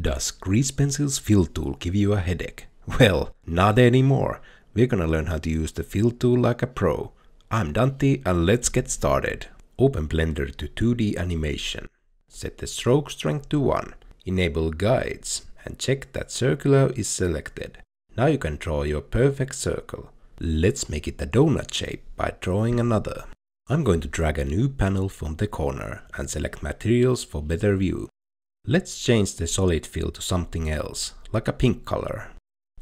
Does Grease Pencil's fill tool give you a headache? Well, not anymore. We're gonna learn how to use the fill tool like a pro. I'm Dante and let's get started. Open Blender to 2D animation. Set the stroke strength to 1. Enable guides and check that circular is selected. Now you can draw your perfect circle. Let's make it a donut shape by drawing another. I'm going to drag a new panel from the corner and select materials for better view. Let's change the solid fill to something else, like a pink color.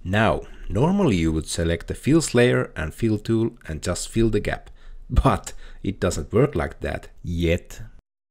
Now, normally you would select the fills layer and fill tool and just fill the gap, but it doesn't work like that, yet.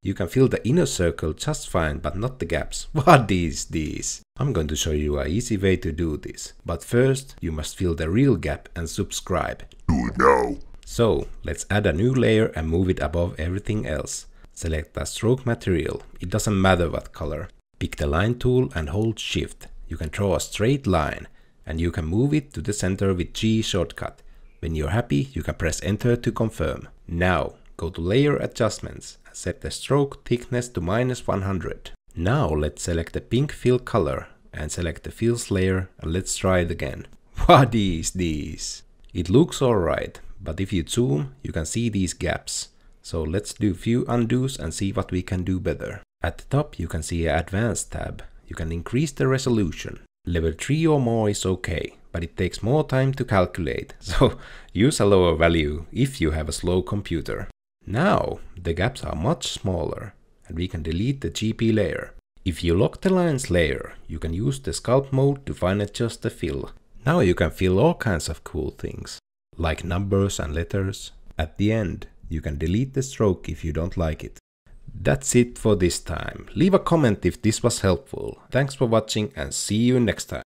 You can fill the inner circle just fine, but not the gaps. What is this? I'm going to show you an easy way to do this. But first, you must fill the real gap and subscribe. Do it now. So, let's add a new layer and move it above everything else. Select a stroke material, it doesn't matter what color. Pick the line tool and hold shift. You can draw a straight line and you can move it to the center with G shortcut. When you're happy, you can press enter to confirm. Now, go to layer adjustments and set the stroke thickness to minus 100. Now let's select the pink fill color and select the fills layer and let's try it again. What is this? It looks alright, but if you zoom, you can see these gaps. So let's do few undos and see what we can do better. At the top you can see an advanced tab. You can increase the resolution. Level 3 or more is okay, but it takes more time to calculate, so use a lower value if you have a slow computer. Now the gaps are much smaller, and we can delete the GP layer. If you lock the lines layer, you can use the sculpt mode to fine adjust the fill. Now you can fill all kinds of cool things, like numbers and letters. At the end, you can delete the stroke if you don't like it. That's it for this time. Leave a comment if this was helpful. Thanks for watching and see you next time.